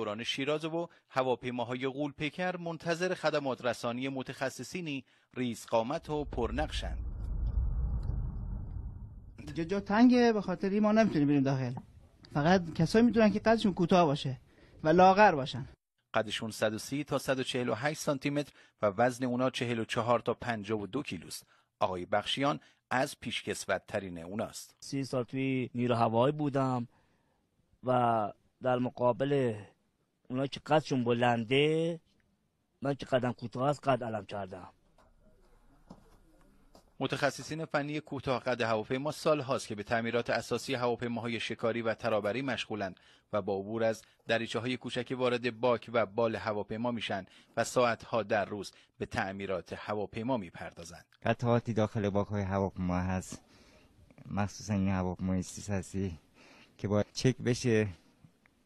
دوران شیراز و هواپیماهای غولپیکر منتظر خدمات رسانی متخصصینی ریز و پرنقشند جا, جا تنگه به خاطر ما نمیتونیم بریم داخل فقط کسایی میتونن که قدشون کوتاه باشه و لاغر باشن قدشون 130 تا 148 سانتی متر و وزن اونا 44 تا 52 کیلوست آقای بخشیان از پیشکسوت ترین اوناست سی سال توی نیرو هوایی بودم و در مقابل اونا که قدشون بلنده من قدم کوتاه قد علم کردم متخصصین فنی کوتاه قد هواپیما سال هاست که به تعمیرات اساسی هواپیماهای شکاری و ترابری مشغولند و با عبور از دریچه های کوچکی وارد باک و بال هواپیما میشن و ساعت ها در روز به تعمیرات هواپیما میپردازند. قطعاتی داخل باک های هواپیما هست مخصوصا این سی هستی که باید چک بشه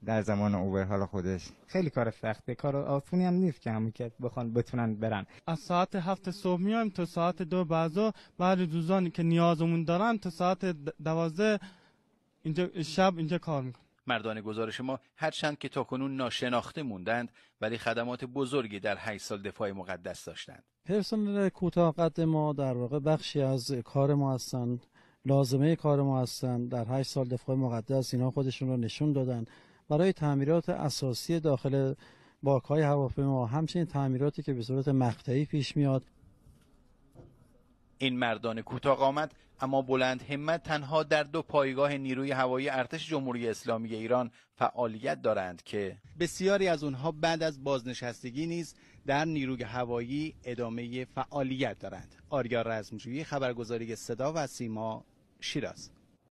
در زمان اوورهال خودش خیلی کار سخته کار آسونی هم نیست که همون که بخوان بتونن برن از ساعت هفت صبح میایم تا ساعت دو بعضا بعد روزانی که نیازمون دارن تا ساعت دوازده اینجا شب اینجا کار میکن مردان گزارش ما هرچند که کنون ناشناخته موندند ولی خدمات بزرگی در 8 سال دفاع مقدس داشتند پرسنل کوتاه قد ما در واقع بخشی از کار ما هستند لازمه کار ما هستند در 8 سال دفاع مقدس اینا خودشون رو نشون دادن برای تعمیرات اساسی داخل باک های هواپیما همچنین تعمیراتی که به صورت مقطعی پیش میاد این مردان کوتاه آمد اما بلند همت تنها در دو پایگاه نیروی هوایی ارتش جمهوری اسلامی ایران فعالیت دارند که بسیاری از اونها بعد از بازنشستگی نیز در نیروی هوایی ادامه فعالیت دارند آریا رزمجویی خبرگزاری صدا و سیما شیراز